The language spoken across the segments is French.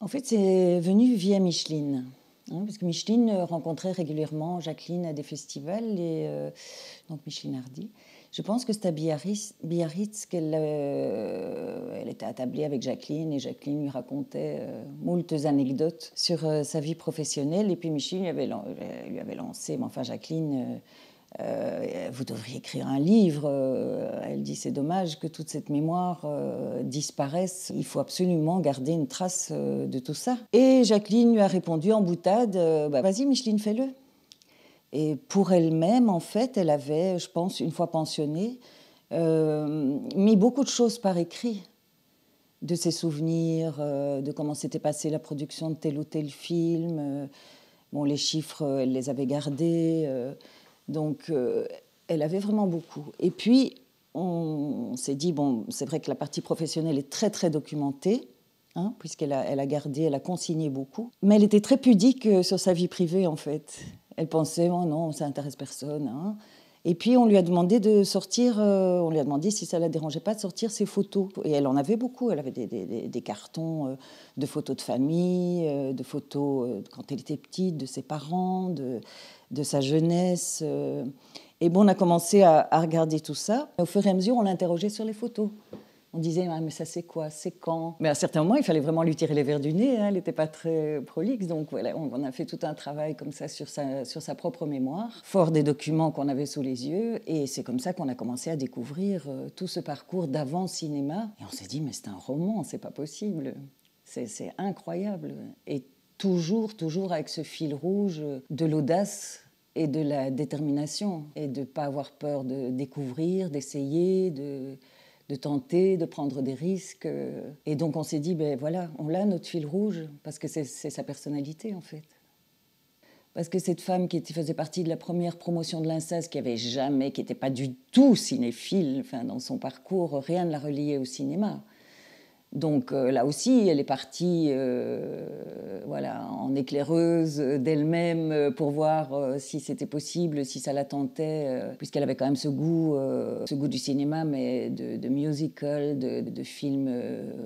En fait, c'est venu via Micheline. Hein, parce que Micheline euh, rencontrait régulièrement Jacqueline à des festivals, et, euh, donc Micheline Hardy. Je pense que c'est à Biarritz, qu'elle euh, elle était attablée avec Jacqueline et Jacqueline lui racontait euh, moultes anecdotes sur sa vie professionnelle. Et puis Micheline avait, lui avait lancé, mais enfin Jacqueline euh, vous devriez écrire un livre. Euh, elle dit c'est dommage que toute cette mémoire euh, disparaisse. Il faut absolument garder une trace de tout ça. Et Jacqueline lui a répondu en boutade bah, Vas-y, Micheline, fais-le. Et pour elle-même, en fait, elle avait, je pense, une fois pensionnée, mis beaucoup de choses par écrit de ses souvenirs, de comment s'était passée la production de tel ou tel film. bon, les chiffres, elle les avait gardés. Donc, euh, elle avait vraiment beaucoup. Et puis, on s'est dit, bon, c'est vrai que la partie professionnelle est très, très documentée, hein, puisqu'elle a, gardé, elle a consigné beaucoup. Mais elle était très pudique euh, sur sa vie privée, en fait. Elle pensait, oh non, ça intéresse personne. Hein. Et puis, on lui a demandé de sortir, euh, on lui a demandé si ça la dérangeait pas de sortir ses photos. Et elle en avait beaucoup. Elle avait des, cartons de photos de famille, de photos quand elle était petite, de ses parents, de de sa jeunesse. Euh, et bon, on a commencé à, regarder tout ça. Au fur et à mesure, on l'interrogeait sur les photos. On disait, ah, mais ça c'est quoi C'est quand Mais à certains moments, il fallait vraiment lui tirer les verres du nez. Hein. elle n'était pas très prolixe. Donc voilà, on, a fait tout un travail comme ça sur sa, sur sa propre mémoire, fort des documents qu'on avait sous les yeux. Et c'est comme ça qu'on a commencé à découvrir euh, tout ce parcours d'avant-cinéma. Et on s'est dit, mais c'est un roman, c'est pas possible. C'est incroyable. Et toujours, toujours avec ce fil rouge de l'audace et de la détermination et de ne pas avoir peur de découvrir, d'essayer, de, tenter, de prendre des risques. Et donc on s'est dit, ben voilà, on a notre fil rouge, parce que c'est sa personnalité en fait. Parce que cette femme qui faisait partie de la première promotion de l'Insa, qui avait jamais, qui n'était pas du tout cinéphile, enfin, dans son parcours, rien ne la reliait au cinéma. Donc euh, là aussi, elle est partie euh, voilà, en éclaireuse d'elle-même euh, pour voir si c'était possible, si ça la tentait, puisqu'elle avait quand même ce goût, ce goût du cinéma, mais de, musical, de, de films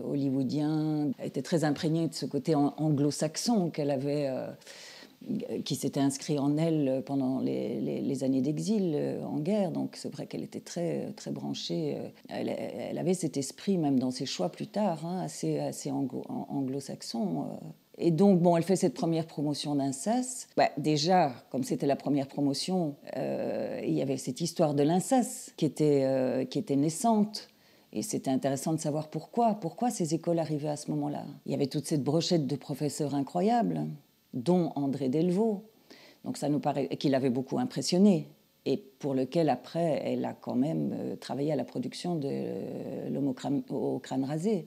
hollywoodiens. Elle était très imprégnée de ce côté anglo-saxon qu'elle avait qui s'était inscrit en elle pendant les, années d'exil euh, en guerre. Donc c'est vrai qu'elle était très, très branchée. Euh, elle, avait cet esprit, même dans ses choix plus tard, hein, assez, anglo-saxon. Euh. Et donc, bon, elle fait cette première promotion d'Insas. Bah, déjà, comme c'était la première promotion, il y avait cette histoire de l'Insas qui, était, qui était naissante. Et c'était intéressant de savoir pourquoi, pourquoi ces écoles arrivaient à ce moment-là. Il y avait toute cette brochette de professeurs incroyables dont André Delvaux. Donc ça nous paraît qu'il avait beaucoup impressionné et pour lequel après elle a quand même euh, travaillé à la production de euh, l'homme au crâne rasé.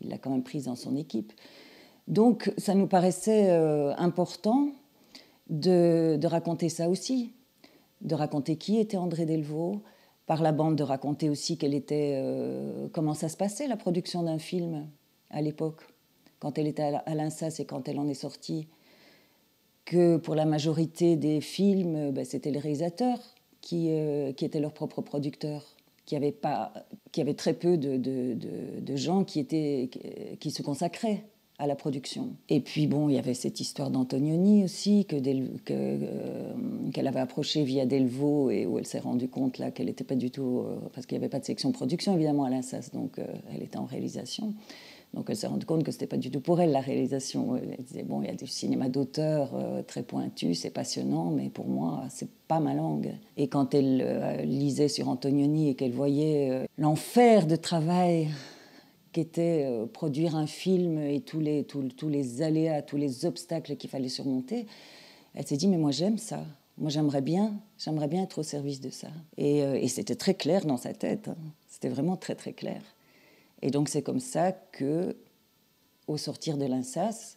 Il l'a quand même prise dans son équipe. Donc ça nous paraissait euh, important de, raconter ça aussi, de raconter qui était André Delvaux, par la bande de raconter aussi quelle était, comment ça se passait la production d'un film à l'époque, quand elle était à l'INSAS et quand elle en est sortie, que pour la majorité des films, euh, bah, c'était les réalisateurs qui, euh, qui étaient leurs propres producteurs, qui avaient, pas, qui avait très peu de, de, de, gens qui, étaient, qui se consacraient à la production. Et puis bon, il y avait cette histoire d'Antonioni aussi que euh, qu'elle avait approchée via Delvaux et où elle s'est rendue compte là qu'elle n'était pas du tout parce qu'il n'y avait pas de section production évidemment à l'insas, donc elle était en réalisation. Donc elle s'est rendue compte que ce n'était pas du tout pour elle la réalisation. Elle disait, bon, il y a du cinéma d'auteur euh, très pointu, c'est passionnant, mais pour moi, c'est pas ma langue. Et quand elle euh, lisait sur Antonioni et qu'elle voyait euh, l'enfer de travail qu'était produire un film et tous les, les aléas, tous les obstacles qu'il fallait surmonter, elle s'est dit, mais moi j'aime ça. Moi j'aimerais bien, j'aimerais bien être au service de ça. Et, c'était très clair dans sa tête. Hein. C'était vraiment très très clair. Et donc c'est comme ça que, au sortir de l'INSAS,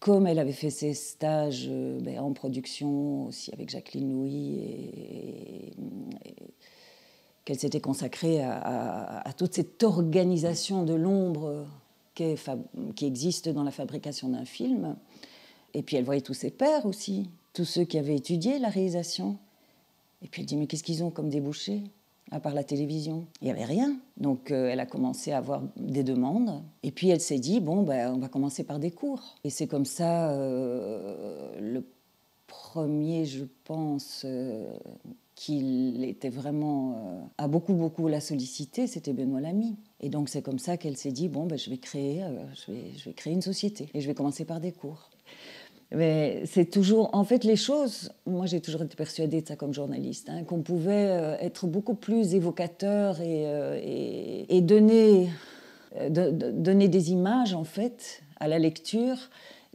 comme elle avait fait ses stages euh, ben, en production aussi avec Jacqueline Louis et, qu'elle s'était consacrée à, toute cette organisation de l'ombre qui, qui, existe dans la fabrication d'un film. Et puis elle voyait tous ses pères aussi, tous ceux qui avaient étudié la réalisation. Et puis elle dit mais qu'est-ce qu'ils ont comme débouchés à part la télévision. Il n'y avait rien. Donc euh, elle a commencé à avoir des demandes. Et puis elle s'est dit, bon, ben, on va commencer par des cours. Et c'est comme ça, euh, le premier, je pense, euh, qu'il était vraiment... a beaucoup, beaucoup la sollicité, c'était Benoît Lamy. Et donc c'est comme ça qu'elle s'est dit, bon, ben, je, vais créer, je vais créer une société. Et je vais commencer par des cours. Mais c'est toujours. En fait, les choses, moi j'ai toujours été persuadée de ça comme journaliste, hein, qu'on pouvait euh, être beaucoup plus évocateur et, euh, donner, euh, de, donner des images, en fait, à la lecture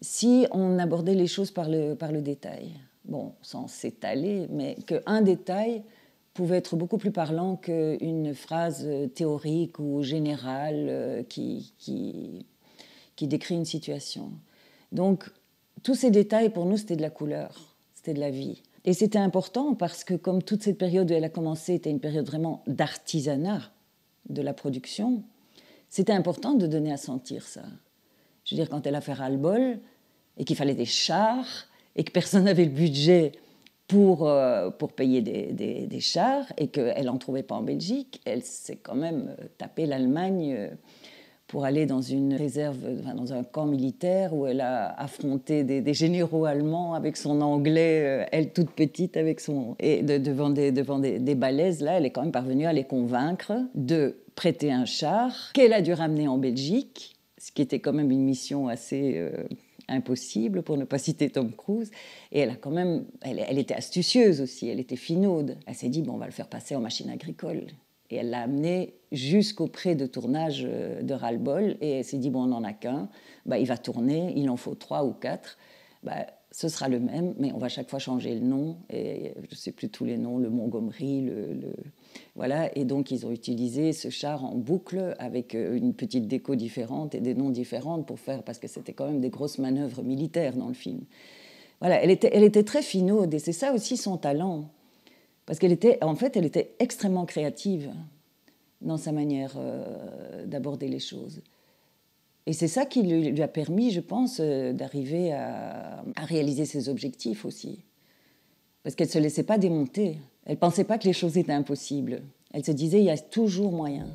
si on abordait les choses par le, par le détail. Bon, sans s'étaler, mais qu'un détail pouvait être beaucoup plus parlant qu'une phrase théorique ou générale qui, qui, qui décrit une situation. Donc, tous ces détails, pour nous, c'était de la couleur, c'était de la vie. Et c'était important parce que comme toute cette période où elle a commencé était une période vraiment d'artisanat de la production, c'était important de donner à sentir ça. Je veux dire, quand elle a fait ras et qu'il fallait des chars et que personne n'avait le budget pour, euh, pour payer des, chars et qu'elle n'en trouvait pas en Belgique, elle s'est quand même euh, tapée l'Allemagne. Euh, pour aller dans une réserve, dans un camp militaire où elle a affronté des, généraux allemands avec son anglais, euh, elle toute petite avec son et devant des devant des, balaises. Là, elle est quand même parvenue à les convaincre de prêter un char qu'elle a dû ramener en Belgique, ce qui était quand même une mission assez euh, impossible pour ne pas citer Tom Cruise. Et elle a quand même, elle, elle était astucieuse aussi, elle était finaude. Elle s'est dit bon, on va le faire passer en machine agricole. Et elle l'a amené jusqu'au pré de tournage euh, de ras Et elle s'est dit, bon, on n'en a qu'un. Bah, il va tourner, il en faut trois ou quatre. Bah, ce sera le même, mais on va chaque fois changer le nom. Et je ne sais plus tous les noms, le Montgomery, le, Voilà. Et donc, ils ont utilisé ce char en boucle avec euh, une petite déco différente et des noms différents pour faire... Parce que c'était quand même des grosses manœuvres militaires dans le film. Voilà, elle était, elle était très finaude et c'est ça aussi son talent. Parce qu'elle était, en fait, elle était extrêmement créative dans sa manière euh, d'aborder les choses. Et c'est ça qui lui, a permis, je pense, euh, d'arriver à, à, réaliser ses objectifs aussi. Parce qu'elle ne se laissait pas démonter. Elle ne pensait pas que les choses étaient impossibles. Elle se disait, il y a toujours moyen.